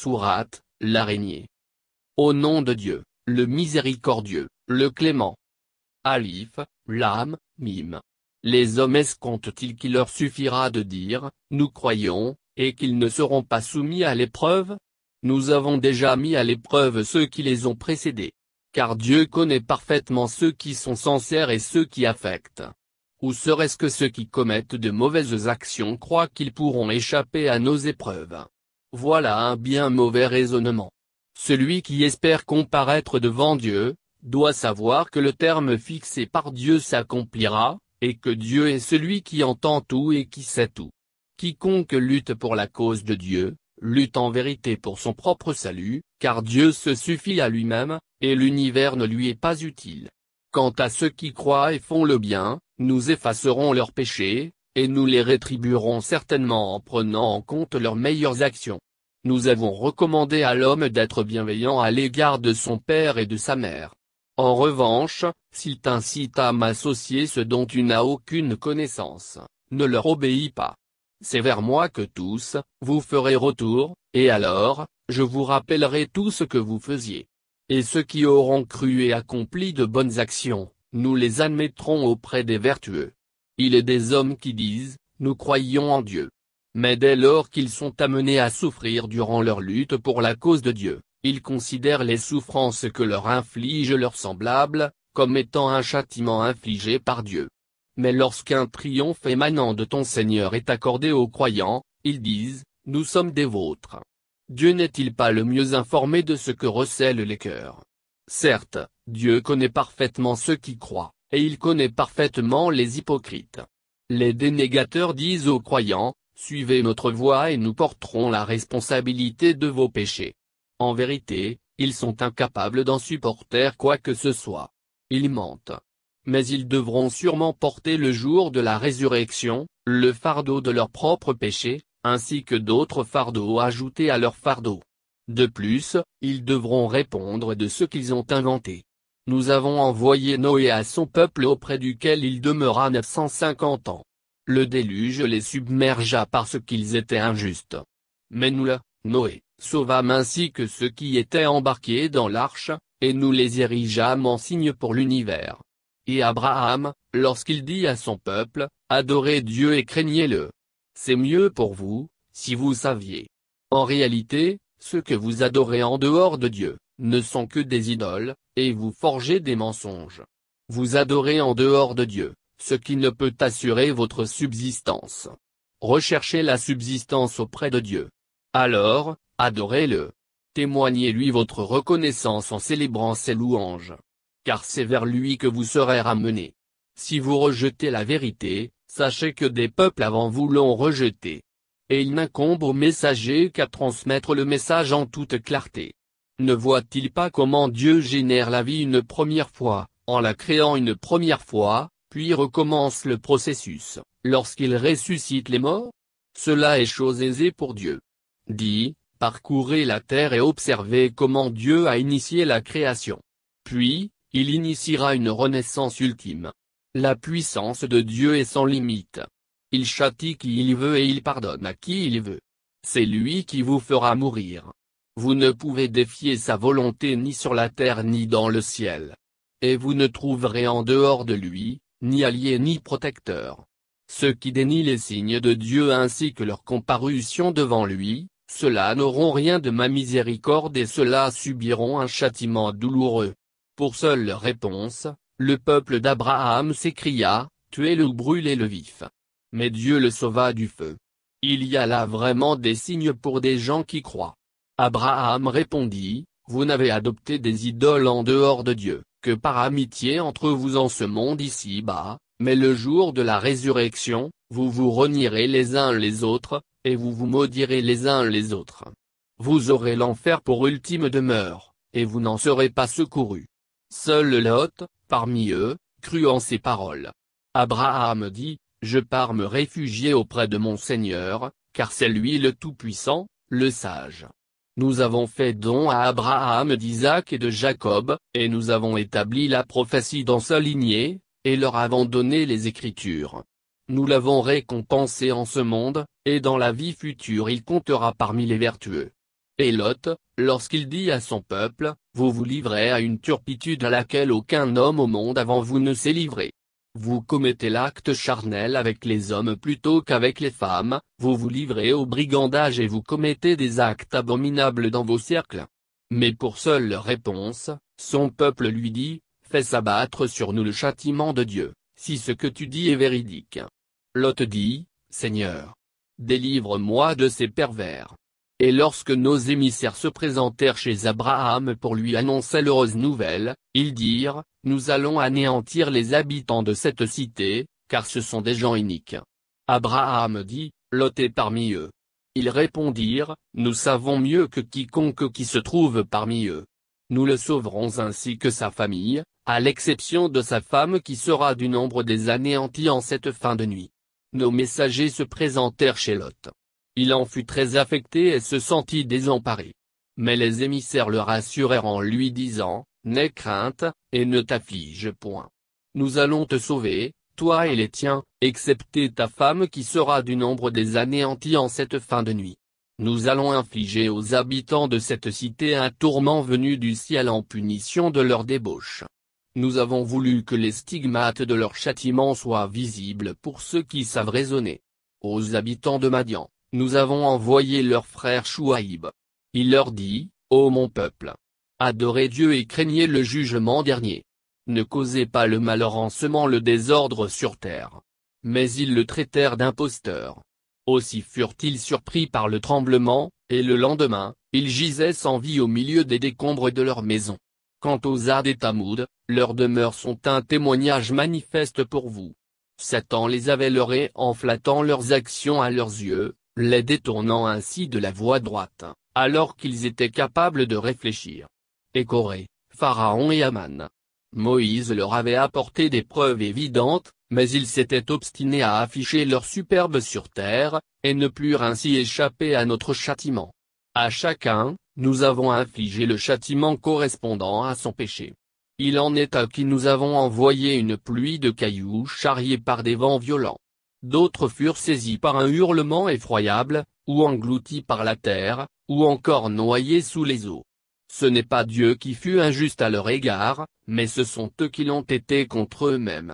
Sourate, l'araignée. Au nom de Dieu, le miséricordieux, le clément. Alif, l'âme, mime. Les hommes escomptent-ils qu'il leur suffira de dire, nous croyons, et qu'ils ne seront pas soumis à l'épreuve Nous avons déjà mis à l'épreuve ceux qui les ont précédés. Car Dieu connaît parfaitement ceux qui sont sincères et ceux qui affectent. Ou serait-ce que ceux qui commettent de mauvaises actions croient qu'ils pourront échapper à nos épreuves voilà un bien mauvais raisonnement. Celui qui espère comparaître devant Dieu, doit savoir que le terme fixé par Dieu s'accomplira, et que Dieu est celui qui entend tout et qui sait tout. Quiconque lutte pour la cause de Dieu, lutte en vérité pour son propre salut, car Dieu se suffit à lui-même, et l'univers ne lui est pas utile. Quant à ceux qui croient et font le bien, nous effacerons leurs péchés, et nous les rétribuerons certainement en prenant en compte leurs meilleures actions. Nous avons recommandé à l'homme d'être bienveillant à l'égard de son père et de sa mère. En revanche, s'il t'incite à m'associer ce dont tu n'as aucune connaissance, ne leur obéis pas. C'est vers moi que tous, vous ferez retour, et alors, je vous rappellerai tout ce que vous faisiez. Et ceux qui auront cru et accompli de bonnes actions, nous les admettrons auprès des vertueux. Il est des hommes qui disent, nous croyons en Dieu. Mais dès lors qu'ils sont amenés à souffrir durant leur lutte pour la cause de Dieu, ils considèrent les souffrances que leur infligent leurs semblables, comme étant un châtiment infligé par Dieu. Mais lorsqu'un triomphe émanant de ton Seigneur est accordé aux croyants, ils disent, nous sommes des vôtres. Dieu n'est-il pas le mieux informé de ce que recèlent les cœurs Certes, Dieu connaît parfaitement ceux qui croient et il connaît parfaitement les hypocrites. Les dénégateurs disent aux croyants, Suivez notre voie et nous porterons la responsabilité de vos péchés. En vérité, ils sont incapables d'en supporter quoi que ce soit. Ils mentent. Mais ils devront sûrement porter le jour de la résurrection, le fardeau de leurs propres péchés, ainsi que d'autres fardeaux ajoutés à leur fardeau. De plus, ils devront répondre de ce qu'ils ont inventé. Nous avons envoyé Noé à son peuple auprès duquel il demeura 950 ans. Le déluge les submergea parce qu'ils étaient injustes. Mais nous le Noé, sauvâmes ainsi que ceux qui étaient embarqués dans l'arche, et nous les érigeâmes en signe pour l'univers. Et Abraham, lorsqu'il dit à son peuple, Adorez Dieu et craignez-le. C'est mieux pour vous, si vous saviez. En réalité, ceux que vous adorez en dehors de Dieu, ne sont que des idoles, et vous forgez des mensonges. Vous adorez en dehors de Dieu, ce qui ne peut assurer votre subsistance. Recherchez la subsistance auprès de Dieu. Alors, adorez-le. Témoignez-lui votre reconnaissance en célébrant ses louanges. Car c'est vers lui que vous serez ramenés. Si vous rejetez la vérité, sachez que des peuples avant vous l'ont rejetée. Et il n'incombe au messager qu'à transmettre le message en toute clarté. Ne voit-il pas comment Dieu génère la vie une première fois, en la créant une première fois, puis recommence le processus, lorsqu'il ressuscite les morts Cela est chose aisée pour Dieu. Dit, parcourez la terre et observez comment Dieu a initié la création. Puis, il initiera une renaissance ultime. La puissance de Dieu est sans limite. Il châtie qui il veut et il pardonne à qui il veut. C'est lui qui vous fera mourir, vous ne pouvez défier sa volonté ni sur la terre ni dans le ciel. Et vous ne trouverez en dehors de lui, ni allié ni protecteur. Ceux qui dénient les signes de Dieu ainsi que leur comparution devant lui, ceux-là n'auront rien de ma miséricorde et ceux-là subiront un châtiment douloureux. Pour seule réponse, le peuple d'Abraham s'écria, tuez-le ou brûlez-le vif. Mais Dieu le sauva du feu. Il y a là vraiment des signes pour des gens qui croient. Abraham répondit, Vous n'avez adopté des idoles en dehors de Dieu, que par amitié entre vous en ce monde ici-bas, mais le jour de la résurrection, vous vous renierez les uns les autres, et vous vous maudirez les uns les autres. Vous aurez l'enfer pour ultime demeure, et vous n'en serez pas secourus. Seul Lot, parmi eux, crut en ces paroles. Abraham dit, Je pars me réfugier auprès de mon Seigneur, car c'est lui le Tout-Puissant, le Sage. Nous avons fait don à Abraham d'Isaac et de Jacob, et nous avons établi la prophétie dans sa lignée, et leur avons donné les Écritures. Nous l'avons récompensé en ce monde, et dans la vie future il comptera parmi les vertueux. Et Lot, lorsqu'il dit à son peuple, vous vous livrez à une turpitude à laquelle aucun homme au monde avant vous ne s'est livré. Vous commettez l'acte charnel avec les hommes plutôt qu'avec les femmes, vous vous livrez au brigandage et vous commettez des actes abominables dans vos cercles. Mais pour seule réponse, son peuple lui dit, fais s'abattre sur nous le châtiment de Dieu, si ce que tu dis est véridique. Lot dit, Seigneur, délivre-moi de ces pervers. Et lorsque nos émissaires se présentèrent chez Abraham pour lui annoncer l'heureuse nouvelle, ils dirent, Nous allons anéantir les habitants de cette cité, car ce sont des gens uniques. Abraham dit, Lot est parmi eux. Ils répondirent, Nous savons mieux que quiconque qui se trouve parmi eux. Nous le sauverons ainsi que sa famille, à l'exception de sa femme qui sera du nombre des anéantis en cette fin de nuit. Nos messagers se présentèrent chez Lot. Il en fut très affecté et se sentit désemparé. Mais les émissaires le rassurèrent en lui disant, N'aie crainte, et ne t'afflige point. Nous allons te sauver, toi et les tiens, excepté ta femme qui sera du nombre des anéantis en cette fin de nuit. Nous allons infliger aux habitants de cette cité un tourment venu du ciel en punition de leur débauche. Nous avons voulu que les stigmates de leur châtiment soient visibles pour ceux qui savent raisonner. Aux habitants de Madian, nous avons envoyé leur frère Chouaïb. Il leur dit, Ô mon peuple Adorez Dieu et craignez le jugement dernier. Ne causez pas le malheur en semant le désordre sur terre. Mais ils le traitèrent d'imposteur. Aussi furent-ils surpris par le tremblement, et le lendemain, ils gisaient sans vie au milieu des décombres de leur maison. Quant aux Ard et Tamoud, leurs demeures sont un témoignage manifeste pour vous. Satan les avait leurrés en flattant leurs actions à leurs yeux, les détournant ainsi de la voie droite, alors qu'ils étaient capables de réfléchir. Écoré, Pharaon et Aman. Moïse leur avait apporté des preuves évidentes, mais ils s'étaient obstinés à afficher leur superbe sur terre, et ne purent ainsi échapper à notre châtiment. À chacun, nous avons infligé le châtiment correspondant à son péché. Il en est à qui nous avons envoyé une pluie de cailloux charriés par des vents violents d'autres furent saisis par un hurlement effroyable, ou engloutis par la terre, ou encore noyés sous les eaux. Ce n'est pas Dieu qui fut injuste à leur égard, mais ce sont eux qui l'ont été contre eux-mêmes.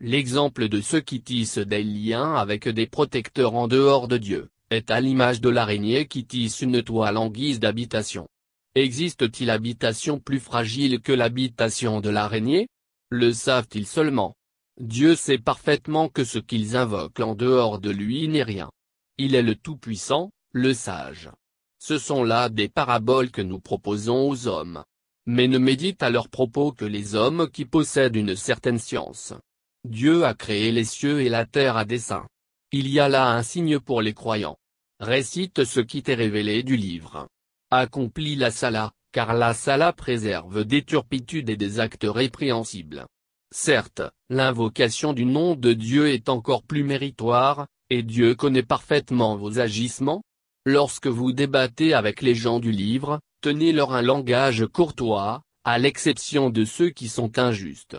L'exemple de ceux qui tissent des liens avec des protecteurs en dehors de Dieu, est à l'image de l'araignée qui tisse une toile en guise d'habitation. Existe-t-il habitation plus fragile que l'habitation de l'araignée Le savent-ils seulement Dieu sait parfaitement que ce qu'ils invoquent en dehors de lui n'est rien. Il est le Tout-Puissant, le Sage. Ce sont là des paraboles que nous proposons aux hommes. Mais ne méditent à leurs propos que les hommes qui possèdent une certaine science. Dieu a créé les cieux et la terre à dessein. Il y a là un signe pour les croyants. Récite ce qui t'est révélé du livre. Accomplis la sala, car la sala préserve des turpitudes et des actes répréhensibles. Certes, l'invocation du nom de Dieu est encore plus méritoire, et Dieu connaît parfaitement vos agissements. Lorsque vous débattez avec les gens du livre, tenez-leur un langage courtois, à l'exception de ceux qui sont injustes.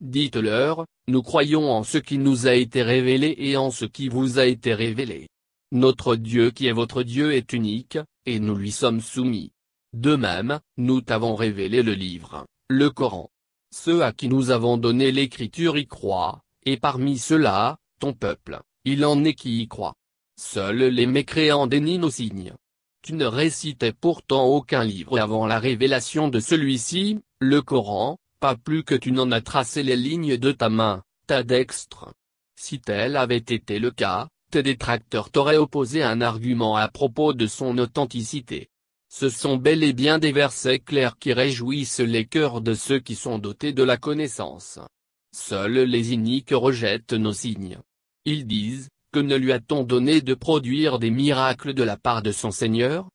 Dites-leur, nous croyons en ce qui nous a été révélé et en ce qui vous a été révélé. Notre Dieu qui est votre Dieu est unique, et nous lui sommes soumis. De même, nous t'avons révélé le livre, le Coran ceux à qui nous avons donné l'écriture y croient, et parmi ceux-là, ton peuple, il en est qui y croit. Seuls les mécréants dénient nos signes. Tu ne récitais pourtant aucun livre avant la révélation de celui-ci, le Coran, pas plus que tu n'en as tracé les lignes de ta main, ta dextre. Si tel avait été le cas, tes détracteurs t'auraient opposé un argument à propos de son authenticité. Ce sont bel et bien des versets clairs qui réjouissent les cœurs de ceux qui sont dotés de la connaissance. Seuls les iniques rejettent nos signes. Ils disent, que ne lui a-t-on donné de produire des miracles de la part de son Seigneur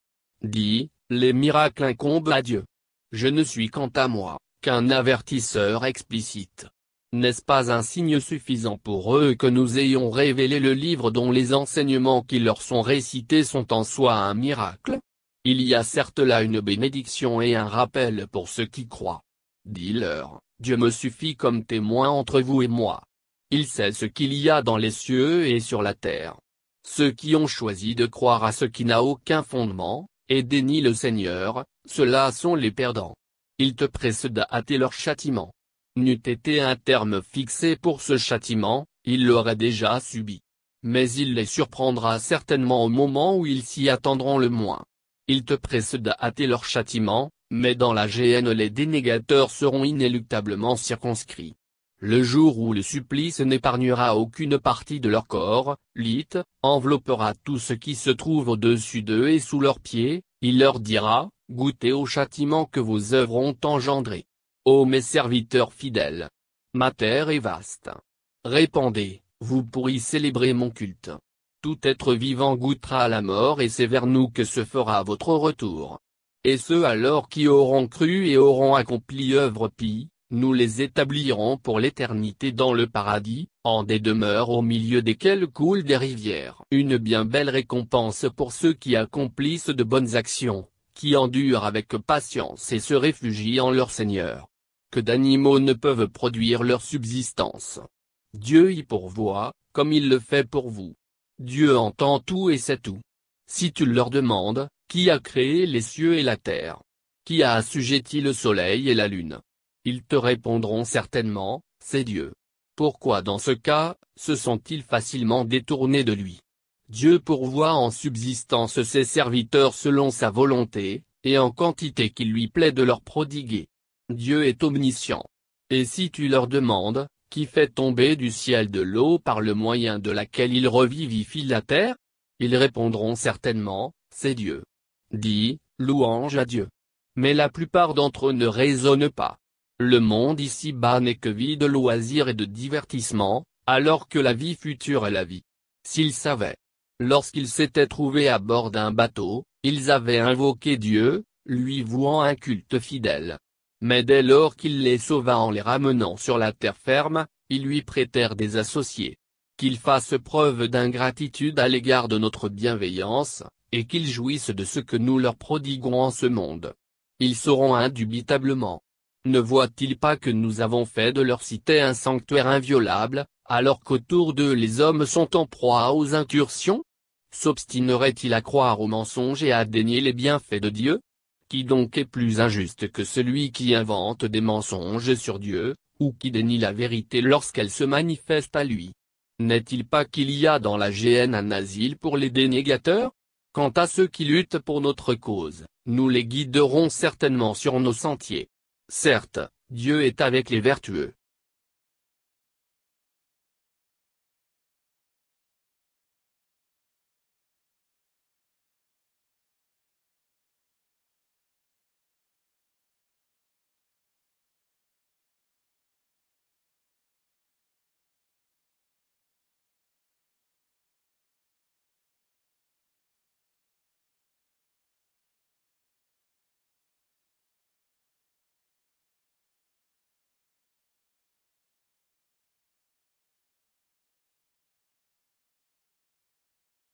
Dit, les miracles incombent à Dieu. Je ne suis quant à moi, qu'un avertisseur explicite. N'est-ce pas un signe suffisant pour eux que nous ayons révélé le livre dont les enseignements qui leur sont récités sont en soi un miracle il y a certes là une bénédiction et un rappel pour ceux qui croient. Dis-leur, Dieu me suffit comme témoin entre vous et moi. Il sait ce qu'il y a dans les cieux et sur la terre. Ceux qui ont choisi de croire à ce qui n'a aucun fondement, et dénient le Seigneur, ceux-là sont les perdants. Il te précède à leur châtiment. N'eût été un terme fixé pour ce châtiment, ils l'auraient déjà subi. Mais il les surprendra certainement au moment où ils s'y attendront le moins. Ils te pressent hâter leur châtiment, mais dans la GN les dénégateurs seront inéluctablement circonscrits. Le jour où le supplice n'épargnera aucune partie de leur corps, l'ite enveloppera tout ce qui se trouve au-dessus d'eux et sous leurs pieds, il leur dira, goûtez au châtiment que vos œuvres ont engendré. Ô mes serviteurs fidèles! Ma terre est vaste. Répandez, vous pourriez célébrer mon culte. Tout être vivant goûtera à la mort et c'est vers nous que se fera votre retour. Et ceux alors qui auront cru et auront accompli œuvre pie, nous les établirons pour l'éternité dans le paradis, en des demeures au milieu desquelles coulent des rivières. Une bien belle récompense pour ceux qui accomplissent de bonnes actions, qui endurent avec patience et se réfugient en leur Seigneur. Que d'animaux ne peuvent produire leur subsistance. Dieu y pourvoit, comme il le fait pour vous. Dieu entend tout et sait tout. Si tu leur demandes, qui a créé les cieux et la terre Qui a assujetti le soleil et la lune Ils te répondront certainement, c'est Dieu. Pourquoi dans ce cas, se sont-ils facilement détournés de lui Dieu pourvoit en subsistance ses serviteurs selon sa volonté, et en quantité qu'il lui plaît de leur prodiguer. Dieu est omniscient. Et si tu leur demandes, qui fait tomber du ciel de l'eau par le moyen de laquelle il revivifie la terre Ils répondront certainement, c'est Dieu. Dit, louange à Dieu. Mais la plupart d'entre eux ne raisonnent pas. Le monde ici-bas n'est que vie de loisirs et de divertissement, alors que la vie future est la vie. S'ils savaient. Lorsqu'ils s'étaient trouvés à bord d'un bateau, ils avaient invoqué Dieu, lui vouant un culte fidèle mais dès lors qu'il les sauva en les ramenant sur la terre ferme, ils lui prêtèrent des associés. Qu'ils fassent preuve d'ingratitude à l'égard de notre bienveillance, et qu'ils jouissent de ce que nous leur prodiguons en ce monde. Ils sauront indubitablement. Ne voit ils pas que nous avons fait de leur cité un sanctuaire inviolable, alors qu'autour d'eux les hommes sont en proie aux incursions S'obstinerait-il à croire aux mensonges et à dénier les bienfaits de Dieu qui donc est plus injuste que celui qui invente des mensonges sur Dieu, ou qui dénie la vérité lorsqu'elle se manifeste à lui N'est-il pas qu'il y a dans la GN un asile pour les dénégateurs Quant à ceux qui luttent pour notre cause, nous les guiderons certainement sur nos sentiers. Certes, Dieu est avec les vertueux.